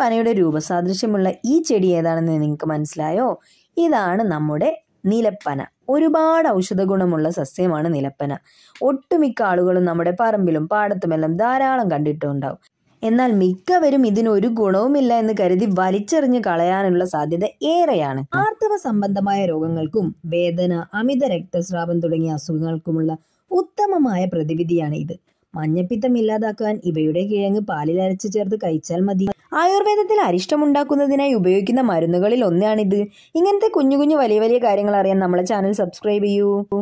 പനയുടെ രൂപസാദൃശ്യമുള്ള ഈ ചെടി ഏതാണെന്ന് നിങ്ങൾക്ക് മനസ്സിലായോ ഇതാണ് നമ്മുടെ നിലപ്പന ഒരുപാട് ഔഷധ ഗുണമുള്ള സസ്യമാണ് നിലപ്പന ഒട്ടുമിക്ക ആളുകളും നമ്മുടെ പറമ്പിലും പാടത്തുമെല്ലാം ധാരാളം കണ്ടിട്ടുണ്ടാവും എന്നാൽ മിക്കവരും ഇതിനൊരു ഗുണവുമില്ല എന്ന് കരുതി വലിച്ചെറിഞ്ഞ് കളയാനുള്ള സാധ്യത ഏറെയാണ് ആർത്തവ സംബന്ധമായ രോഗങ്ങൾക്കും വേദന അമിത രക്തസ്രാവം തുടങ്ങിയ അസുഖങ്ങൾക്കുമുള്ള ഉത്തമമായ പ്രതിവിധിയാണ് ഇത് മഞ്ഞപ്പിത്തം ഇല്ലാതാക്കാൻ ഇവയുടെ കിഴങ്ങ് പാലിൽ അരച്ചു ചേർത്ത് കഴിച്ചാൽ മതി ആയുർവേദത്തിൽ അരിഷ്ടമുണ്ടാക്കുന്നതിനായി ഉപയോഗിക്കുന്ന മരുന്നുകളിൽ ഒന്നാണിത് ഇങ്ങനത്തെ കുഞ്ഞു കുഞ്ഞു വലിയ വലിയ കാര്യങ്ങൾ അറിയാൻ നമ്മളെ ചാനൽ സബ്സ്ക്രൈബ് ചെയ്യൂ